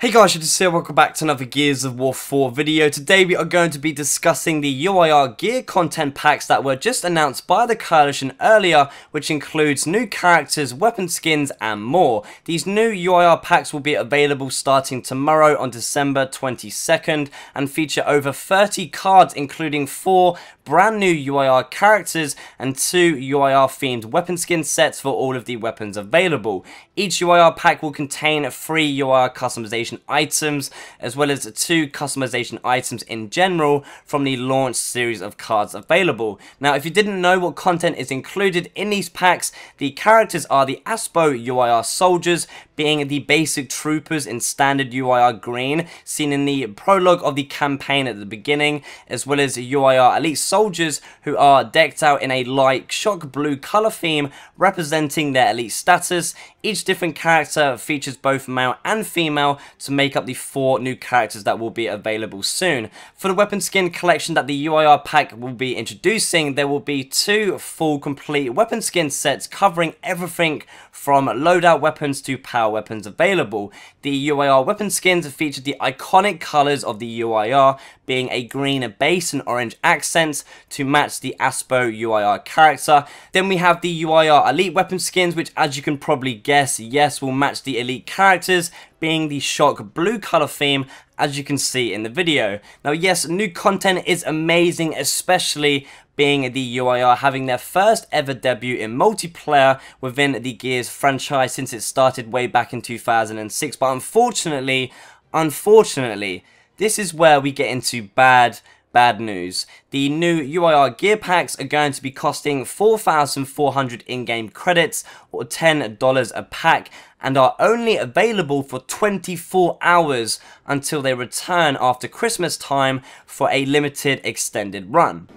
Hey guys, it's here, welcome back to another Gears of War 4 video. Today we are going to be discussing the UIR gear content packs that were just announced by the Coalition earlier, which includes new characters, weapon skins and more. These new UIR packs will be available starting tomorrow on December 22nd and feature over 30 cards including 4 brand new UIR characters and 2 UIR themed weapon skin sets for all of the weapons available. Each UIR pack will contain free UIR customization customization items, as well as two customization items in general from the launch series of cards available. Now, if you didn't know what content is included in these packs, the characters are the Aspo UIR soldiers, being the basic troopers in standard UIR green, seen in the prologue of the campaign at the beginning, as well as UIR elite soldiers who are decked out in a light shock blue color theme representing their elite status. Each different character features both male and female to make up the four new characters that will be available soon. For the weapon skin collection that the UIR pack will be introducing, there will be two full complete weapon skin sets covering everything from loadout weapons to power weapons available. The UIR weapon skins feature the iconic colours of the UIR, being a green base and orange accents to match the Aspo UIR character. Then we have the UIR Elite weapon skins, which as you can probably guess, yes, will match the Elite characters, being the shock blue color theme as you can see in the video. Now yes, new content is amazing, especially being the UIR having their first ever debut in multiplayer within the Gears franchise since it started way back in 2006. But unfortunately, unfortunately, this is where we get into bad bad news. The new UIR gear packs are going to be costing 4,400 in-game credits or $10 a pack and are only available for 24 hours until they return after Christmas time for a limited extended run.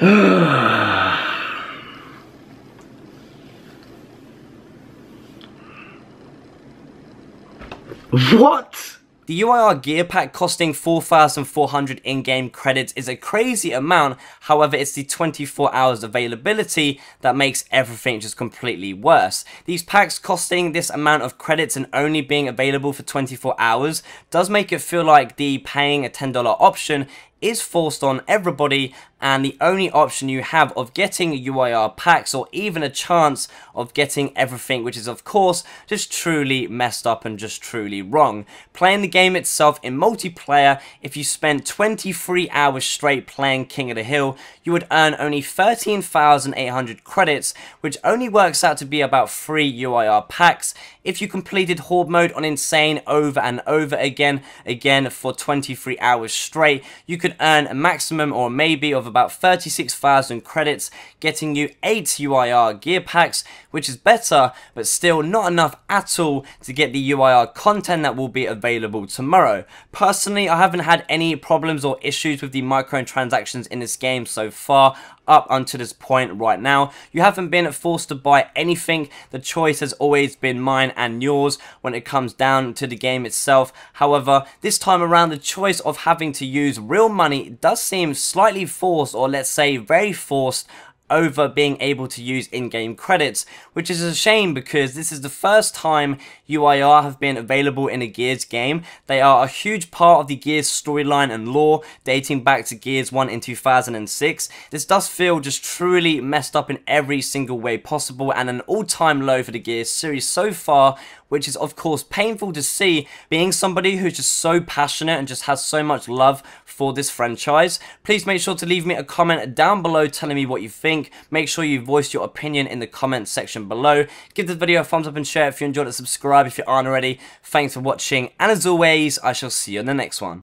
what? The UIR gear pack costing 4,400 in-game credits is a crazy amount, however it's the 24 hours availability that makes everything just completely worse. These packs costing this amount of credits and only being available for 24 hours does make it feel like the paying a $10 option is forced on everybody and the only option you have of getting UIR packs or even a chance of getting everything which is of course just truly messed up and just truly wrong. Playing the game itself in multiplayer if you spent 23 hours straight playing King of the Hill you would earn only 13,800 credits which only works out to be about 3 UIR packs if you completed Horde mode on Insane over and over again again for 23 hours straight you could can earn a maximum or maybe of about 36,000 credits, getting you 8 UIR gear packs, which is better, but still not enough at all to get the UIR content that will be available tomorrow. Personally, I haven't had any problems or issues with the microtransactions in this game so far up until this point right now. You haven't been forced to buy anything. The choice has always been mine and yours when it comes down to the game itself. However, this time around, the choice of having to use real money does seem slightly forced or let's say very forced over being able to use in-game credits, which is a shame because this is the first time UIR have been available in a Gears game. They are a huge part of the Gears storyline and lore, dating back to Gears 1 in 2006. This does feel just truly messed up in every single way possible and an all-time low for the Gears series so far, which is of course painful to see being somebody who's just so passionate and just has so much love for this franchise. Please make sure to leave me a comment down below telling me what you think. Make sure you voice your opinion in the comment section below. Give this video a thumbs up and share if you enjoyed it. Subscribe if you aren't already. Thanks for watching and as always I shall see you in the next one.